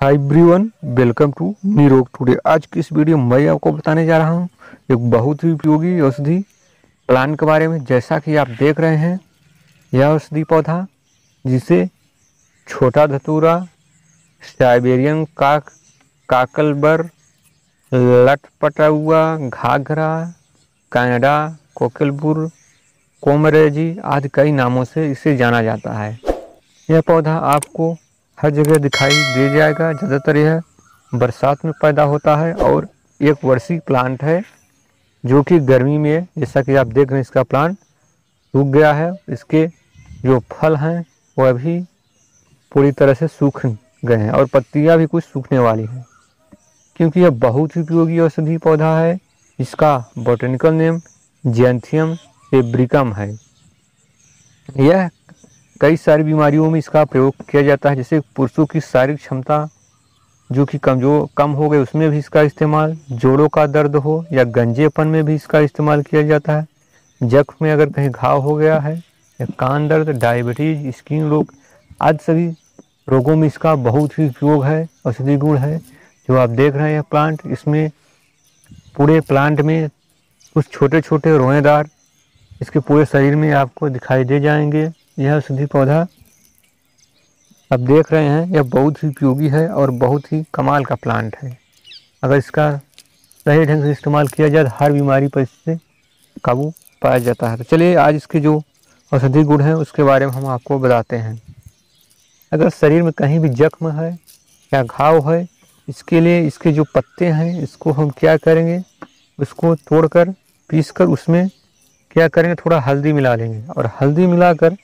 हाय ब्रीवन welcome to Nirog today आज की इस वीडियो में मैं आपको बताने जा रहा हूँ एक बहुत ही उपयोगी औषधि प्लान के बारे में जैसा कि आप देख रहे हैं यह औषधि पौधा जिसे छोटा धतूरा साइबेरियन काक काकलबर लटपटाउआ घाघरा कैनडा कोकलपुर कोमरेजी आदि कई नामों से इसे जाना जाता है यह पौधा आपको हर जगह दिखाई दे जाएगा ज़्यादातर यह बरसात में पैदा होता है और एक वर्षीय प्लांट है जो कि गर्मी में जैसा कि आप देख रहे हैं इसका प्लांट सूख गया है इसके जो फल हैं वह भी पूरी तरह से सूख गए हैं और पत्तियाँ भी कुछ सूखने वाली हैं क्योंकि यह बहुत ही उपयोगी औषधि पौधा है इसका बॉटनिकल नेम जेंथियम एब्रिकम है यह कई सारी बीमारियों में इसका प्रयोग किया जाता है जैसे पुरुषों की शारीरिक क्षमता जो कि कमजोर कम हो गए उसमें भी इसका इस्तेमाल जोड़ों का दर्द हो या गंजेपन में भी इसका इस्तेमाल किया जाता है जख्म में अगर कहीं घाव हो गया है या कान दर्द डायबिटीज स्किन रोग आदि सभी रोगों में इसका बहुत ही उपयोग है औषधि गुण है जो आप देख रहे हैं प्लांट इसमें पूरे प्लांट में कुछ छोटे छोटे रोएदार इसके पूरे शरीर में आपको दिखाई दे जाएंगे यह औषधि पौधा आप देख रहे हैं यह बहुत ही उपयोगी है और बहुत ही कमाल का प्लांट है अगर इसका सही ढंग से इस्तेमाल किया जाए तो हर बीमारी पर इससे काबू पाया जाता है तो चलिए आज इसके जो औषधि गुण हैं उसके बारे में हम आपको बताते हैं अगर शरीर में कहीं भी जख्म है या घाव है इसके लिए इसके जो पत्ते हैं इसको हम क्या करेंगे उसको तोड़कर पीसकर उसमें क्या करेंगे थोड़ा हल्दी मिला लेंगे और हल्दी मिलाकर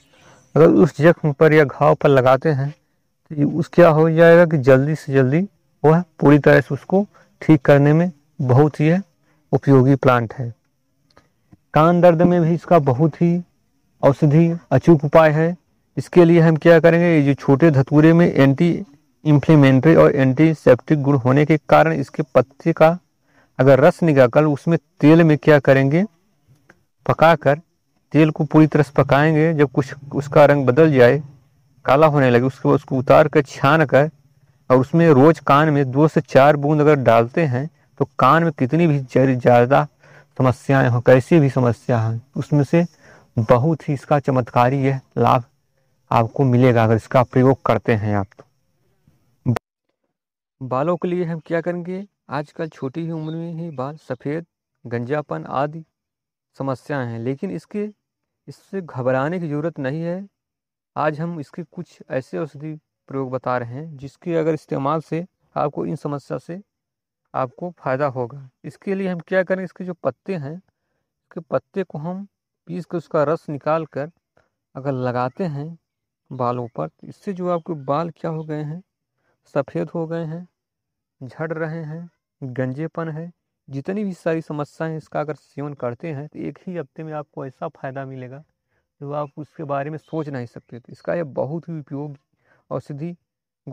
अगर उस जख्म पर या घाव पर लगाते हैं तो उस क्या हो जाएगा कि जल्दी से जल्दी वह पूरी तरह से उसको ठीक करने में बहुत ही उपयोगी प्लांट है कान दर्द में भी इसका बहुत ही औषधि अचूक उपाय है इसके लिए हम क्या करेंगे ये जो छोटे धतूरे में एंटी इंफ्लेमेंट्री और एंटीसेप्टिक गुण होने के कारण इसके पत्ते का अगर रस निकाल उसमें तेल में क्या करेंगे पकाकर तेल को पूरी तरह से पकाएंगे जब कुछ उसका रंग बदल जाए काला होने लगे उसके बाद उसको उतार कर छान कर और उसमें रोज़ कान में दो से चार बूंद अगर डालते हैं तो कान में कितनी भी ज़्यादा समस्याएं हों कैसी भी समस्या हो उसमें से बहुत ही इसका चमत्कारी यह लाभ आपको मिलेगा अगर इसका प्रयोग करते हैं आप तो बालों के लिए हम क्या करेंगे आजकल छोटी ही उम्र में ही बाल सफ़ेद गंजापन आदि समस्याएं हैं लेकिन इसके इससे घबराने की ज़रूरत नहीं है आज हम इसके कुछ ऐसे औषधि प्रयोग बता रहे हैं जिसके अगर इस्तेमाल से आपको इन समस्या से आपको फ़ायदा होगा इसके लिए हम क्या करें इसके जो पत्ते हैं इसके पत्ते को हम पीस कर उसका रस निकाल कर अगर लगाते हैं बालों पर तो इससे जो आपके बाल क्या हो गए हैं सफ़ेद हो गए हैं झड़ रहे हैं गंजेपन है जितनी भी सारी समस्याएं इसका अगर सेवन करते हैं तो एक ही हफ्ते में आपको ऐसा फ़ायदा मिलेगा जो आप उसके बारे में सोच नहीं सकते थे तो इसका यह बहुत ही उपयोगी औषधि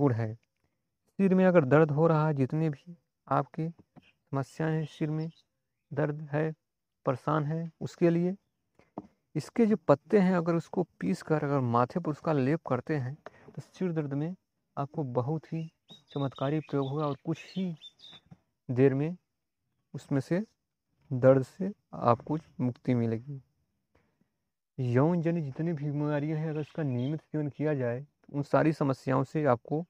गुण है सिर में अगर दर्द हो रहा है जितने भी आपके समस्याएं हैं सिर में दर्द है परेशान है उसके लिए इसके जो पत्ते हैं अगर उसको पीस कर अगर माथे पर उसका लेप करते हैं तो सिर दर्द में आपको बहुत ही चमत्कारी प्रयोग होगा और कुछ ही देर में उसमें से दर्द से आपको मुक्ति मिलेगी यौन जन जितनी भी बीमारियां हैं अगर उसका नियमित सेवन किया जाए तो उन सारी समस्याओं से आपको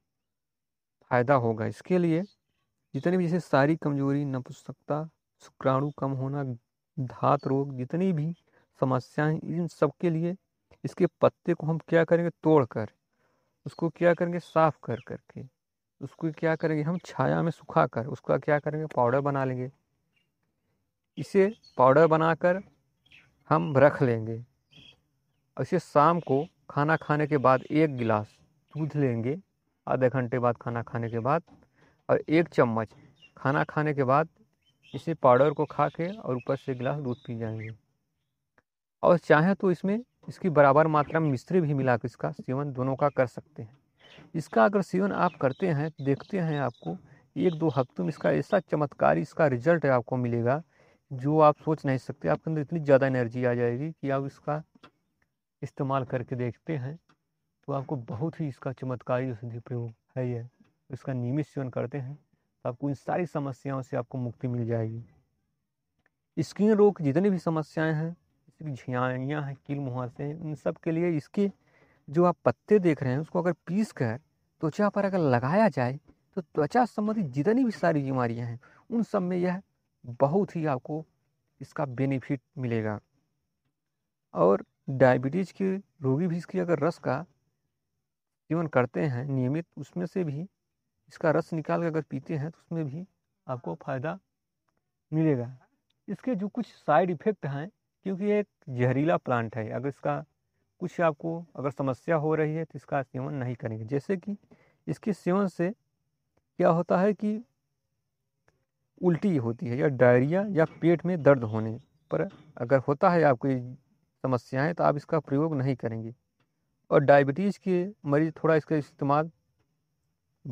फायदा होगा इसके लिए जितने भी जैसे सारी कमजोरी नपुंसकता शुक्राणु कम होना धात रोग जितनी भी समस्याएं इन सब के लिए इसके पत्ते को हम क्या करेंगे तोड़ कर उसको क्या करेंगे साफ कर करके उसको क्या करेंगे हम छाया में सुखा कर उसका क्या करेंगे पाउडर बना लेंगे इसे पाउडर बनाकर हम रख लेंगे इसे शाम को खाना खाने के बाद एक गिलास दूध लेंगे आधे घंटे बाद खाना खाने के बाद और एक चम्मच खाना खाने के बाद इसे पाउडर को खा के और ऊपर से गिलास दूध पी जाएंगे और चाहे तो इसमें इसकी बराबर मात्रा में मिश्री भी मिला इसका सेवन दोनों का कर सकते हैं इसका अगर सेवन आप करते हैं देखते हैं आपको एक दो हफ्तों में इसका ऐसा चमत्कारी इसका रिजल्ट आपको मिलेगा जो आप सोच नहीं सकते आपके अंदर इतनी ज़्यादा एनर्जी आ जाएगी कि आप इसका इस्तेमाल करके देखते हैं तो आपको बहुत ही इसका चमत्कारी औषधि प्रयोग है यह इसका नियमित सेवन करते हैं तो आपको इन सारी समस्याओं से आपको मुक्ति मिल जाएगी स्किन रोग की जितनी भी समस्याएं हैं झियाइयाँ हैं कील मुहासे हैं इन सब के लिए इसके जो आप पत्ते देख रहे हैं उसको अगर पीस कर त्वचा पर अगर लगाया जाए तो त्वचा संबंधी जितनी भी सारी बीमारियाँ हैं उन सब में यह बहुत ही आपको इसका बेनिफिट मिलेगा और डायबिटीज़ के रोगी भी इसकी अगर रस का सेवन करते हैं नियमित उसमें से भी इसका रस निकाल कर अगर पीते हैं तो उसमें भी आपको फ़ायदा मिलेगा इसके जो कुछ साइड इफ़ेक्ट हैं क्योंकि ये एक जहरीला प्लांट है अगर इसका कुछ आपको अगर समस्या हो रही है तो इसका सेवन नहीं करेंगे जैसे कि इसके सेवन से क्या होता है कि उल्टी होती है या डायरिया या पेट में दर्द होने पर अगर होता है आपको समस्याएं तो आप इसका प्रयोग नहीं करेंगे और डायबिटीज़ के मरीज़ थोड़ा इसका इस्तेमाल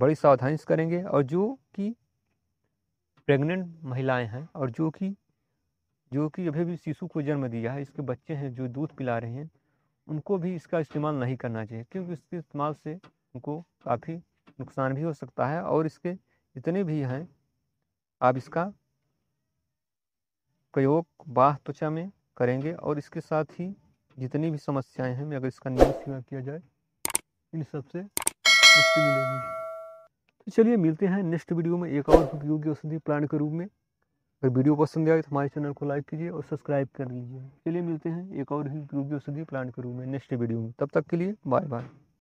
बड़ी सावधानी से करेंगे और जो कि प्रेग्नेंट महिलाएं हैं और जो कि जो कि अभी भी शिशु को जन्म दिया है इसके बच्चे हैं जो दूध पिला रहे हैं उनको भी इसका इस्तेमाल नहीं करना चाहिए क्योंकि इसके इस्तेमाल से उनको काफ़ी नुकसान भी हो सकता है और इसके जितने भी हैं आप इसका प्रयोग बाह त्वचा में करेंगे और इसके साथ ही जितनी भी समस्याएं हैं अगर इसका नियम सेवा किया जाए इन सबसे मुक्ति मिलेगी तो चलिए मिलते हैं नेक्स्ट वीडियो में एक और उपयोगी औषधि प्लांट के रूप में अगर वीडियो पसंद आए तो हमारे चैनल को लाइक कीजिए और सब्सक्राइब कर लीजिए चलिए मिलते हैं एक और ही उपयोगी औषधि प्लांट के रूप में नेक्स्ट वीडियो में तब तक के लिए बाय बाय